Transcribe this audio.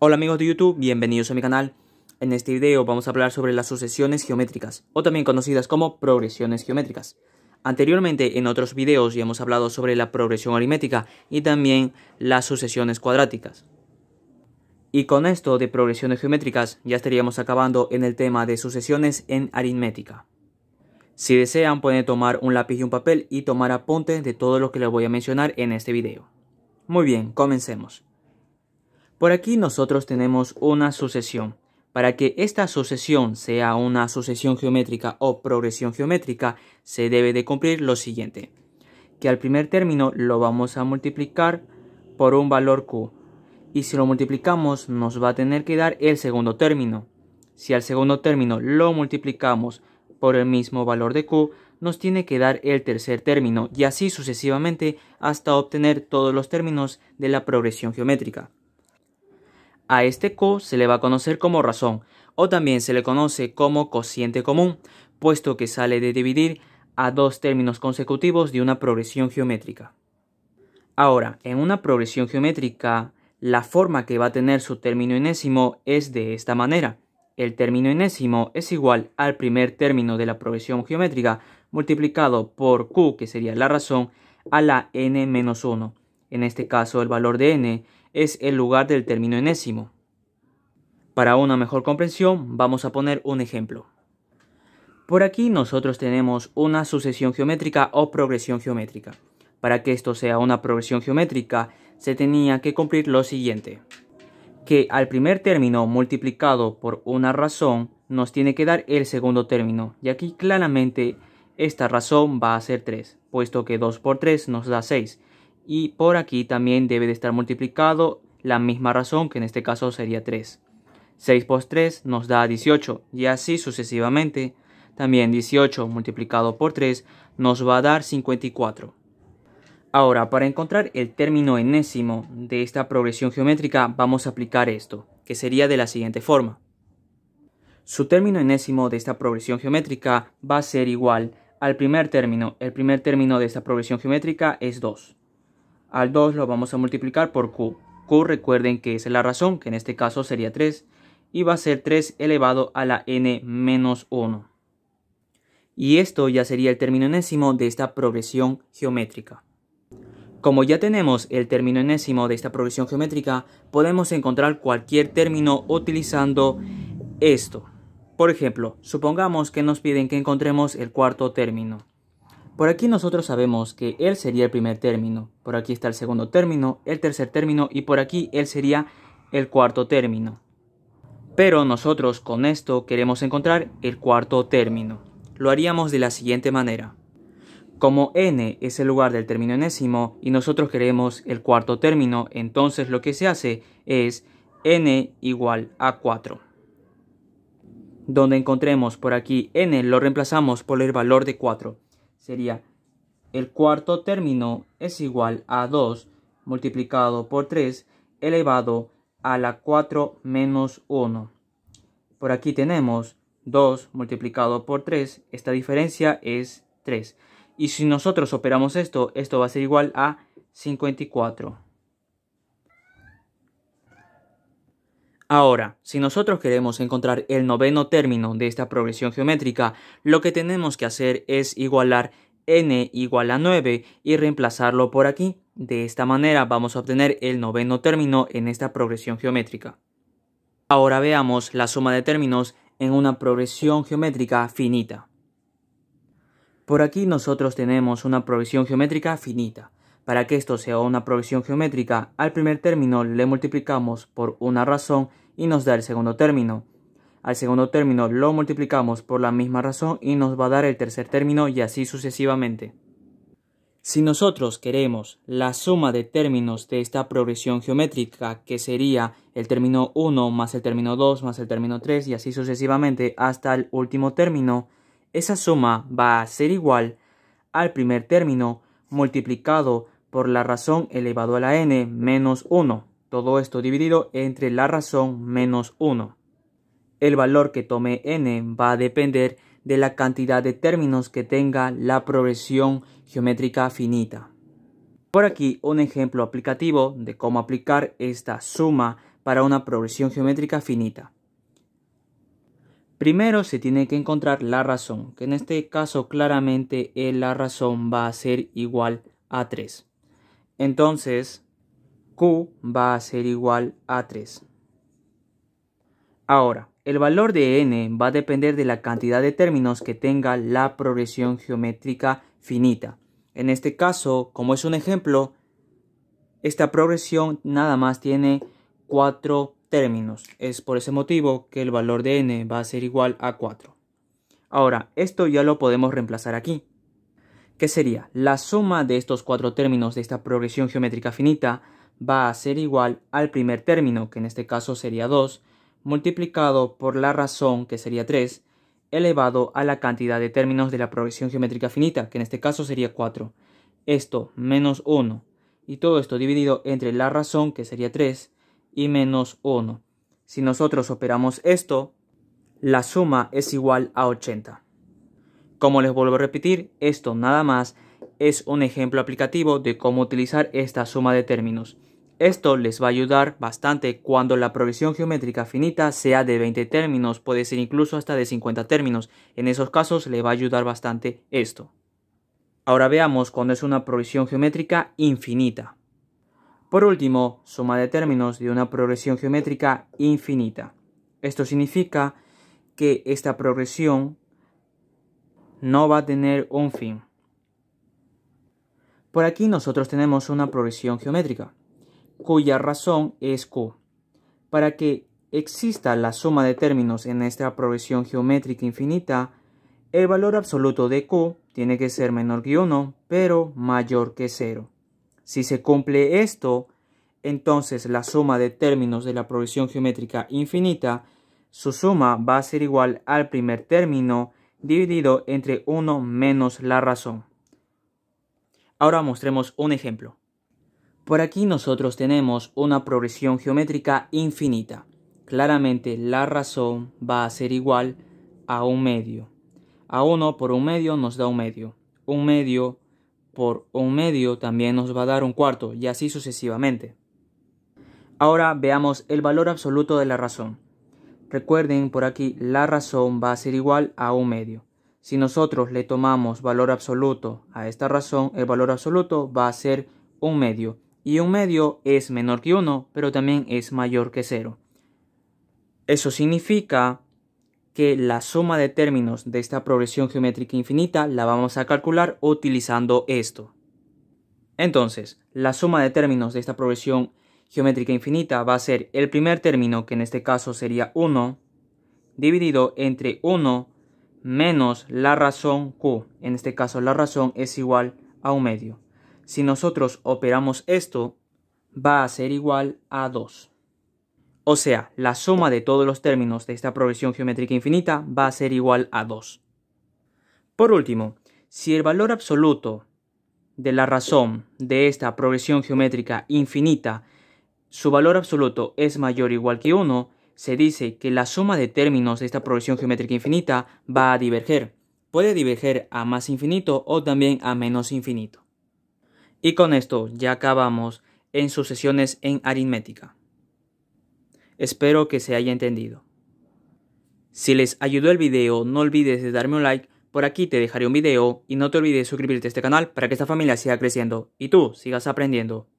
Hola amigos de YouTube, bienvenidos a mi canal. En este video vamos a hablar sobre las sucesiones geométricas, o también conocidas como progresiones geométricas. Anteriormente en otros videos ya hemos hablado sobre la progresión aritmética y también las sucesiones cuadráticas. Y con esto de progresiones geométricas ya estaríamos acabando en el tema de sucesiones en aritmética. Si desean pueden tomar un lápiz y un papel y tomar apuntes de todo lo que les voy a mencionar en este video. Muy bien, comencemos. Por aquí nosotros tenemos una sucesión. Para que esta sucesión sea una sucesión geométrica o progresión geométrica, se debe de cumplir lo siguiente. Que al primer término lo vamos a multiplicar por un valor q. Y si lo multiplicamos nos va a tener que dar el segundo término. Si al segundo término lo multiplicamos por el mismo valor de q, nos tiene que dar el tercer término y así sucesivamente hasta obtener todos los términos de la progresión geométrica. A este q se le va a conocer como razón, o también se le conoce como cociente común, puesto que sale de dividir a dos términos consecutivos de una progresión geométrica. Ahora, en una progresión geométrica, la forma que va a tener su término enésimo es de esta manera. El término enésimo es igual al primer término de la progresión geométrica multiplicado por q, que sería la razón, a la n 1. En este caso, el valor de n es el lugar del término enésimo. Para una mejor comprensión, vamos a poner un ejemplo. Por aquí nosotros tenemos una sucesión geométrica o progresión geométrica. Para que esto sea una progresión geométrica, se tenía que cumplir lo siguiente. Que al primer término multiplicado por una razón nos tiene que dar el segundo término. Y aquí claramente esta razón va a ser 3, puesto que 2 por 3 nos da 6 y por aquí también debe de estar multiplicado la misma razón que en este caso sería 3. 6 por 3 nos da 18 y así sucesivamente. También 18 multiplicado por 3 nos va a dar 54. Ahora, para encontrar el término enésimo de esta progresión geométrica vamos a aplicar esto, que sería de la siguiente forma. Su término enésimo de esta progresión geométrica va a ser igual al primer término. El primer término de esta progresión geométrica es 2 al 2 lo vamos a multiplicar por Q. Q recuerden que es la razón, que en este caso sería 3, y va a ser 3 elevado a la n menos 1. Y esto ya sería el término enésimo de esta progresión geométrica. Como ya tenemos el término enésimo de esta progresión geométrica, podemos encontrar cualquier término utilizando esto. Por ejemplo, supongamos que nos piden que encontremos el cuarto término. Por aquí nosotros sabemos que él sería el primer término, por aquí está el segundo término, el tercer término y por aquí él sería el cuarto término. Pero nosotros con esto queremos encontrar el cuarto término. Lo haríamos de la siguiente manera. Como n es el lugar del término enésimo y nosotros queremos el cuarto término, entonces lo que se hace es n igual a 4. Donde encontremos por aquí n lo reemplazamos por el valor de 4 sería el cuarto término es igual a 2 multiplicado por 3 elevado a la 4 menos 1. Por aquí tenemos 2 multiplicado por 3, esta diferencia es 3. Y si nosotros operamos esto, esto va a ser igual a 54. Ahora, si nosotros queremos encontrar el noveno término de esta progresión geométrica, lo que tenemos que hacer es igualar n igual a 9 y reemplazarlo por aquí. De esta manera vamos a obtener el noveno término en esta progresión geométrica. Ahora veamos la suma de términos en una progresión geométrica finita. Por aquí nosotros tenemos una progresión geométrica finita. Para que esto sea una progresión geométrica, al primer término le multiplicamos por una razón y nos da el segundo término. Al segundo término lo multiplicamos por la misma razón y nos va a dar el tercer término y así sucesivamente. Si nosotros queremos la suma de términos de esta progresión geométrica, que sería el término 1 más el término 2 más el término 3 y así sucesivamente hasta el último término, esa suma va a ser igual al primer término multiplicado por la razón elevado a la n menos 1, todo esto dividido entre la razón menos 1. El valor que tome n va a depender de la cantidad de términos que tenga la progresión geométrica finita. Por aquí un ejemplo aplicativo de cómo aplicar esta suma para una progresión geométrica finita. Primero se tiene que encontrar la razón, que en este caso claramente la razón va a ser igual a 3. Entonces, Q va a ser igual a 3. Ahora, el valor de n va a depender de la cantidad de términos que tenga la progresión geométrica finita. En este caso, como es un ejemplo, esta progresión nada más tiene 4 términos. Es por ese motivo que el valor de n va a ser igual a 4. Ahora, esto ya lo podemos reemplazar aquí que sería la suma de estos cuatro términos de esta progresión geométrica finita va a ser igual al primer término, que en este caso sería 2, multiplicado por la razón, que sería 3, elevado a la cantidad de términos de la progresión geométrica finita, que en este caso sería 4. Esto menos 1, y todo esto dividido entre la razón, que sería 3, y menos 1. Si nosotros operamos esto, la suma es igual a 80. Como les vuelvo a repetir, esto nada más es un ejemplo aplicativo de cómo utilizar esta suma de términos. Esto les va a ayudar bastante cuando la progresión geométrica finita sea de 20 términos, puede ser incluso hasta de 50 términos. En esos casos le va a ayudar bastante esto. Ahora veamos cuando es una progresión geométrica infinita. Por último, suma de términos de una progresión geométrica infinita. Esto significa que esta progresión no va a tener un fin. Por aquí nosotros tenemos una progresión geométrica, cuya razón es Q. Para que exista la suma de términos en esta progresión geométrica infinita, el valor absoluto de Q tiene que ser menor que 1, pero mayor que 0. Si se cumple esto, entonces la suma de términos de la progresión geométrica infinita, su suma va a ser igual al primer término dividido entre 1 menos la razón. Ahora mostremos un ejemplo. Por aquí nosotros tenemos una progresión geométrica infinita. Claramente la razón va a ser igual a un medio. A 1 por un medio nos da un medio. Un medio por un medio también nos va a dar un cuarto y así sucesivamente. Ahora veamos el valor absoluto de la razón. Recuerden por aquí, la razón va a ser igual a un medio. Si nosotros le tomamos valor absoluto a esta razón, el valor absoluto va a ser un medio. Y un medio es menor que 1, pero también es mayor que 0. Eso significa que la suma de términos de esta progresión geométrica infinita la vamos a calcular utilizando esto. Entonces, la suma de términos de esta progresión geométrica infinita va a ser el primer término, que en este caso sería 1, dividido entre 1 menos la razón q. En este caso la razón es igual a un medio. Si nosotros operamos esto, va a ser igual a 2. O sea, la suma de todos los términos de esta progresión geométrica infinita va a ser igual a 2. Por último, si el valor absoluto de la razón de esta progresión geométrica infinita su valor absoluto es mayor o igual que 1, se dice que la suma de términos de esta progresión geométrica infinita va a diverger. Puede diverger a más infinito o también a menos infinito. Y con esto ya acabamos en sucesiones en aritmética. Espero que se haya entendido. Si les ayudó el video, no olvides de darme un like, por aquí te dejaré un video y no te olvides de suscribirte a este canal para que esta familia siga creciendo y tú sigas aprendiendo.